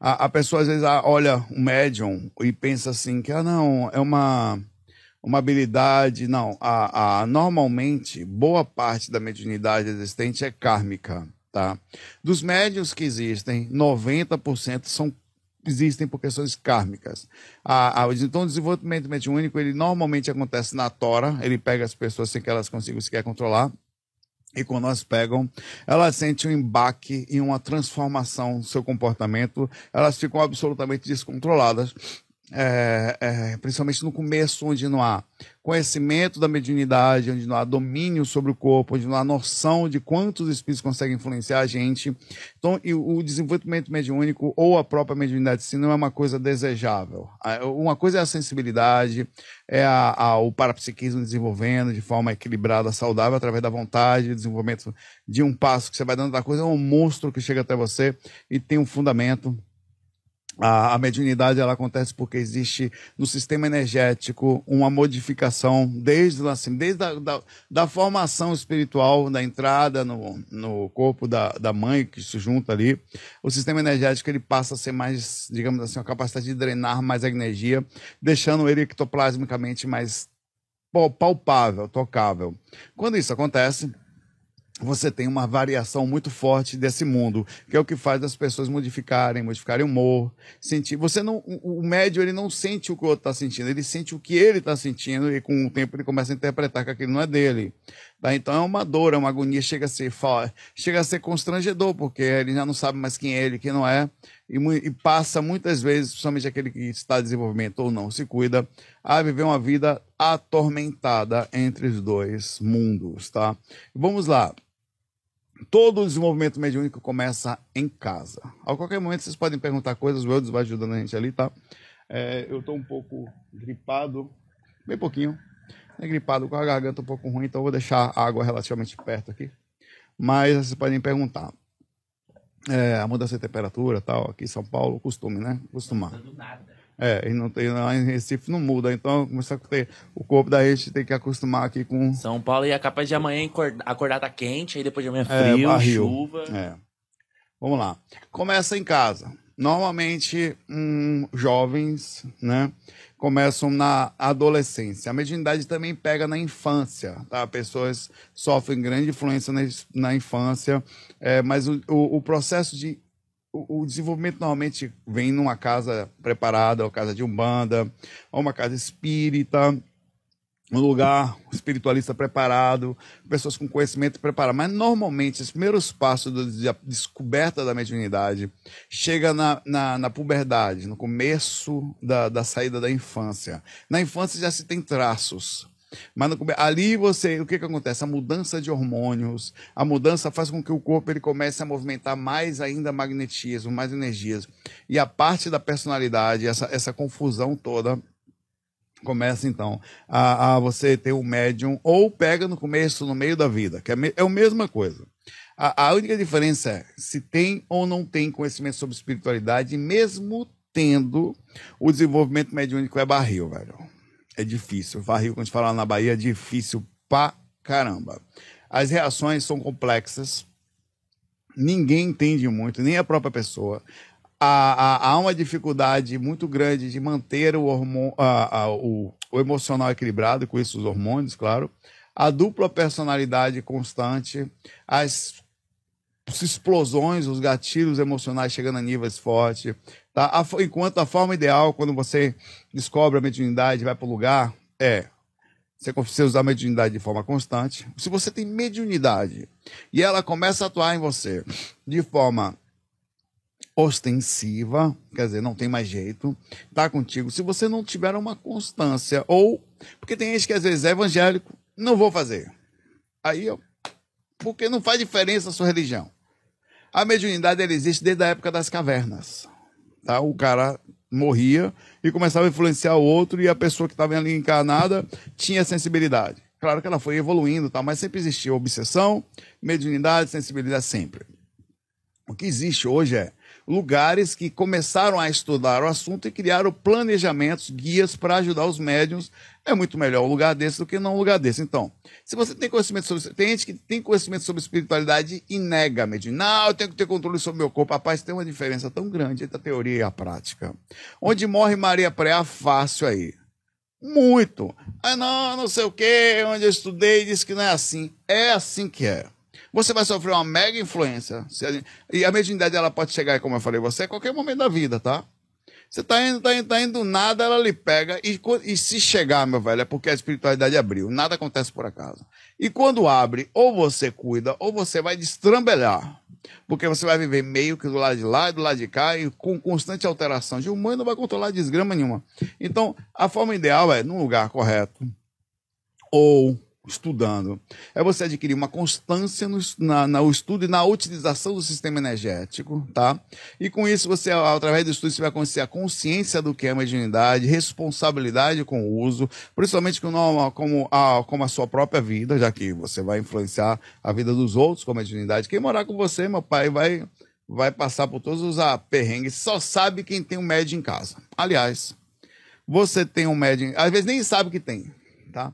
A, a pessoa às vezes olha um médium e pensa assim que ah, não, é uma uma habilidade. Não, a, a, normalmente, boa parte da mediunidade existente é kármica, tá? Dos médios que existem, 90% são existem por questões kármicas. A, a, então, o desenvolvimento mediúnico, ele normalmente acontece na tora, ele pega as pessoas sem que elas consigam sequer controlar, e quando elas pegam, elas sentem um embaque e uma transformação no seu comportamento, elas ficam absolutamente descontroladas é, é, principalmente no começo, onde não há conhecimento da mediunidade, onde não há domínio sobre o corpo, onde não há noção de quantos espíritos conseguem influenciar a gente. Então, o desenvolvimento mediúnico ou a própria mediunidade se não é uma coisa desejável. Uma coisa é a sensibilidade, é a, a, o parapsiquismo desenvolvendo de forma equilibrada, saudável, através da vontade, desenvolvimento de um passo que você vai dando da coisa, é um monstro que chega até você e tem um fundamento a, a mediunidade ela acontece porque existe no sistema energético uma modificação desde, assim, desde a, da, da formação espiritual, da entrada no, no corpo da, da mãe que se junta ali. O sistema energético ele passa a ser mais, digamos assim, a capacidade de drenar mais a energia, deixando ele ectoplasmicamente mais palpável, tocável. Quando isso acontece, você tem uma variação muito forte desse mundo, que é o que faz as pessoas modificarem, modificarem o humor, sentir. Você não, o médio ele não sente o que o outro está sentindo, ele sente o que ele está sentindo e com o tempo ele começa a interpretar que aquilo não é dele. Tá? Então é uma dor, é uma agonia, chega a ser chega a ser constrangedor porque ele já não sabe mais quem é ele, quem não é e, e passa muitas vezes, principalmente aquele que está em desenvolvimento ou não se cuida, a viver uma vida atormentada entre os dois mundos, tá? Vamos lá todo o desenvolvimento mediúnico começa em casa. A qualquer momento vocês podem perguntar coisas, o Eudes vai ajudando a gente ali, tá? É, eu estou um pouco gripado, bem pouquinho. É gripado com a garganta um pouco ruim, então vou deixar a água relativamente perto aqui. Mas vocês podem perguntar. É, a mudança de temperatura tal, aqui em São Paulo, costume, né? Costumar. Não tá nada. É, e não tem lá em Recife não muda. Então começar a ter o corpo da gente tem que acostumar aqui com São Paulo e é capaz de amanhã acordar tá quente, aí depois de amanhã é, é frio, barril. chuva. É. Vamos lá. Começa em casa. Normalmente, hum, jovens, né, começam na adolescência. A mediunidade também pega na infância, tá? Pessoas sofrem grande influência na, na infância, é, mas o, o, o processo de o, o desenvolvimento normalmente vem numa casa preparada, ou casa de umbanda, ou uma casa espírita, um lugar espiritualista preparado, pessoas com conhecimento preparado. Mas normalmente, os primeiros passos da descoberta da mediunidade chega na, na, na, puberdade, no começo da, da saída da infância. Na infância já se tem traços. Mas no, ali você, o que, que acontece? A mudança de hormônios, a mudança faz com que o corpo ele comece a movimentar mais ainda magnetismo, mais energias. E a parte da personalidade, essa, essa confusão toda, começa então a, a você ter um médium ou pega no começo, no meio da vida, que é, me, é a mesma coisa. A, a única diferença é se tem ou não tem conhecimento sobre espiritualidade, mesmo tendo o desenvolvimento mediúnico é barril, velho é difícil. Varrer, quando a gente fala na Bahia, é difícil pra caramba. As reações são complexas. Ninguém entende muito, nem a própria pessoa. Há, há, há uma dificuldade muito grande de manter o, hormônio, ah, ah, o, o emocional equilibrado, com isso os hormônios, claro. A dupla personalidade constante, as explosões, os gatilhos emocionais chegando a níveis fortes, Tá? enquanto a forma ideal, quando você descobre a mediunidade, vai para o lugar, é você usar a mediunidade de forma constante. Se você tem mediunidade e ela começa a atuar em você de forma ostensiva, quer dizer, não tem mais jeito, tá contigo. Se você não tiver uma constância, ou. Porque tem gente que às vezes é evangélico, não vou fazer. Aí eu. Porque não faz diferença a sua religião. A mediunidade ela existe desde a época das cavernas tá? O cara morria e começava a influenciar o outro e a pessoa que estava ali encarnada tinha sensibilidade. Claro que ela foi evoluindo, tá? mas sempre existia obsessão, mediunidade, sensibilidade sempre. O que existe hoje é lugares que começaram a estudar o assunto e criaram planejamentos, guias para ajudar os médiums. É muito melhor um lugar desse do que não um lugar desse. Então, se você tem conhecimento sobre. Tem gente que tem conhecimento sobre espiritualidade e nega a Não, eu tenho que ter controle sobre meu corpo. Rapaz, tem uma diferença tão grande entre a teoria e a prática. Onde morre Maria Preá, é fácil aí. Muito. Ah, não, não sei o quê, onde eu estudei, disse que não é assim. É assim que é você vai sofrer uma mega influência. e a mediunidade, ela pode chegar, como eu falei, você a qualquer momento da vida, tá? Você tá indo, tá indo, tá indo, nada, ela lhe pega. E, e se chegar, meu velho, é porque a espiritualidade abriu. Nada acontece por acaso. E quando abre, ou você cuida, ou você vai destrambelhar. Porque você vai viver meio que do lado de lá e do lado de cá, e com constante alteração de humano, não vai controlar desgrama nenhuma. Então, a forma ideal é, num lugar correto, ou estudando, é você adquirir uma constância no, na, no estudo e na utilização do sistema energético, tá? E com isso, você, através do estudo, você vai conhecer a consciência do que é mediunidade, responsabilidade com o uso, principalmente com, como, a, como a sua própria vida, já que você vai influenciar a vida dos outros com a mediunidade. Quem morar com você, meu pai, vai, vai passar por todos os ah, perrengues, só sabe quem tem um médio em casa. Aliás, você tem um médio, às vezes nem sabe que tem, tá?